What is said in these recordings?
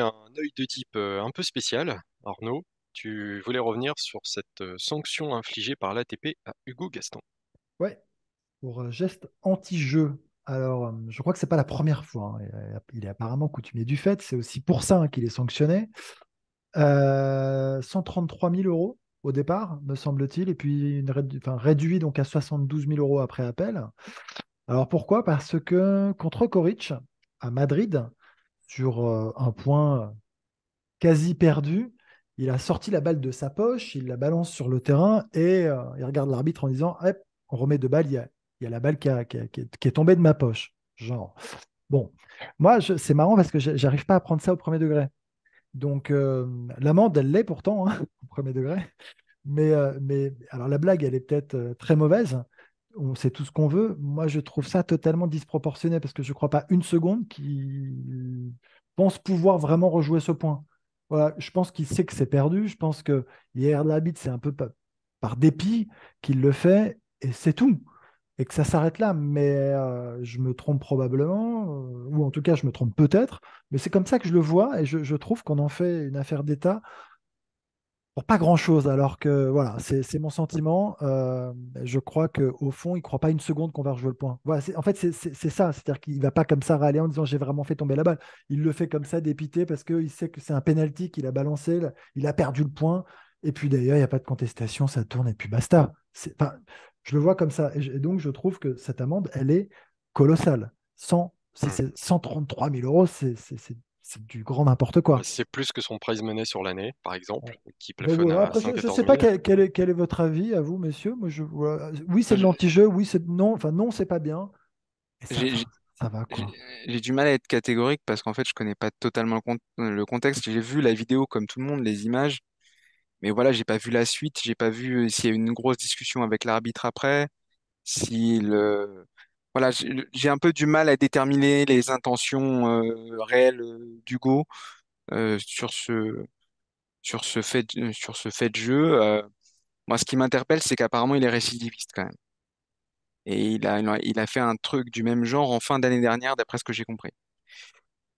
un œil de type un peu spécial, Arnaud. Tu voulais revenir sur cette sanction infligée par l'ATP à Hugo Gaston. Ouais, pour geste anti-jeu. Alors, je crois que c'est pas la première fois. Hein. Il est apparemment coutumier du fait. C'est aussi pour ça hein, qu'il est sanctionné. 133 000 euros au départ, me semble-t-il, et puis une réduit donc à 72 000 euros après appel. Alors pourquoi Parce que contre Coric, à Madrid, sur euh, un point quasi perdu. Il a sorti la balle de sa poche, il la balance sur le terrain et euh, il regarde l'arbitre en disant On remet deux balles, il y a, la balle qui, est tombée de ma poche. Genre. Bon, moi, c'est marrant parce que j'arrive pas à prendre ça au premier degré. Donc, euh, l'amende, elle l'est pourtant, hein, au premier degré. Mais, mais alors, la blague, elle est peut-être très mauvaise, on sait tout ce qu'on veut. Moi, je trouve ça totalement disproportionné parce que je ne crois pas une seconde qu'il pense pouvoir vraiment rejouer ce point. Voilà, je pense qu'il sait que c'est perdu. Je pense que hier bite. c'est un peu par dépit qu'il le fait et c'est tout. Et que ça s'arrête là. Mais euh, je me trompe probablement, euh, ou en tout cas, je me trompe peut-être. Mais c'est comme ça que je le vois et je trouve qu'on en fait une affaire d'État pour pas grand chose. Alors que voilà, c'est mon sentiment. Euh, je crois qu'au fond, il ne croit pas une seconde qu'on va rejouer le point. Voilà, en fait, c'est ça. C'est-à-dire qu'il ne va pas comme ça râler en disant j'ai vraiment fait tomber la balle. Il le fait comme ça, dépité, parce qu'il sait que c'est un penalty qu'il a balancé. Il a perdu le point. Et puis d'ailleurs, il n'y a pas de contestation, ça tourne et puis basta. je le vois comme ça. Et, donc, je trouve que cette amende, elle est colossale. 100, mmh. c'est 133 000 euros, c'est c'est du grand n'importe quoi. C'est plus que son prize money sur l'année, par exemple, qui plafonne Je ne sais pas quel, est, votre avis à vous, messieurs. Moi, je, oui, c'est de l'anti-jeu. Oui, c'est non. Enfin, non, c'est pas bien. Ça, va, quoi. J'ai du mal à être catégorique parce qu'en fait, je connais pas totalement euh, le contexte. J'ai vu la vidéo comme tout le monde, les images. Mais voilà, j'ai pas vu la suite. J'ai pas vu euh, s'il y a eu une grosse discussion avec l'arbitre après. Si le euh, voilà, j'ai un peu du mal à déterminer les intentions euh, réelles euh, d'Hugo euh, sur ce sur ce fait de, sur ce fait de jeu. moi, ce qui m'interpelle, c'est qu'apparemment, il est récidiviste quand même. Et il a, il a fait un truc du même genre en fin d'année dernière, d'après ce que j'ai compris.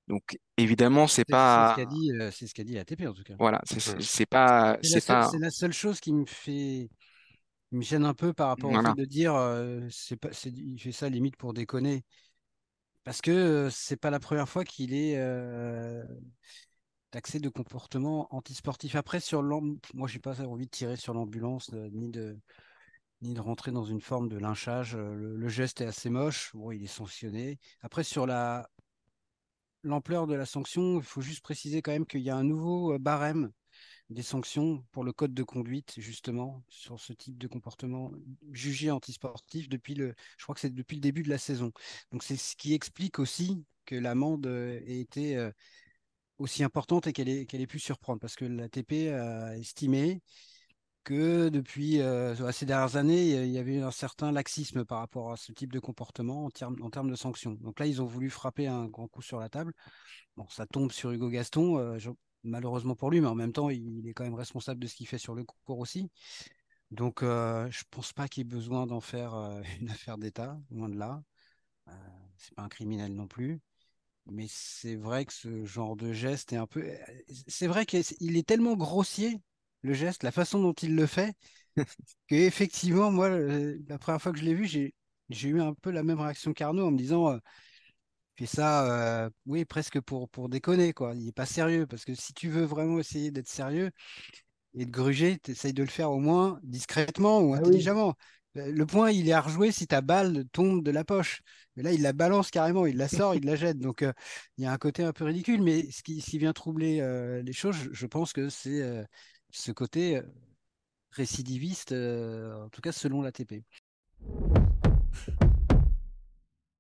Donc, évidemment, c'est pas. C'est ce qu'a dit, ce qu en tout cas. Voilà, c'est mmh. pas. C'est la seule chose qui me fait il me gêne un peu par rapport au fait de dire c'est pas, il fait ça limite pour déconner. Parce que ce c'est pas la première fois qu'il est taxé de comportement antisportif. Après, sur l'ambulance, moi j'ai pas envie de tirer sur l'ambulance ni de ni de rentrer dans une forme de lynchage. Le, geste est assez moche, bon, il est sanctionné. Après, sur la l'ampleur de la sanction, il faut juste préciser quand même qu'il y a un nouveau barème des sanctions pour le code de conduite, justement, sur ce type de comportement jugé antisportif depuis le, je crois que c'est depuis le début de la saison. Donc c'est ce qui explique aussi que l'amende euh, ait été euh, aussi importante et qu'elle ait, pu surprendre, parce que l'ATP a estimé que depuis euh, ces dernières années, il y avait un certain laxisme par rapport à ce type de comportement en, termes, en termes de sanctions. Donc là, ils ont voulu frapper un grand coup sur la table. Bon, ça tombe sur Hugo Gaston malheureusement pour lui, mais en même temps, il est quand même responsable de ce qu'il fait sur le cours aussi. Donc, euh, je ne pense pas qu'il ait besoin d'en faire euh, une affaire d'État, loin de là. Ce euh, c'est pas un criminel non plus. Mais c'est vrai que ce genre de geste est un peu. C'est vrai qu'il est tellement grossier, le geste, la façon dont il le fait, qu'effectivement, moi, la première fois que je l'ai vu, j'ai eu un peu la même réaction qu'Arnaud en me disant puis ça, oui, presque pour, pour déconner, quoi. Il n'est pas sérieux, parce que si tu veux vraiment essayer d'être sérieux et de gruger, tu de le faire au moins discrètement ou ah intelligemment. Le point, il est à rejouer si ta balle tombe de la poche. Mais là, il la balance carrément, il la sort, il la jette. Donc, il y a un côté un peu ridicule. Mais ce qui, vient troubler les choses, je pense que c'est ce côté récidiviste, en tout cas selon l'ATP.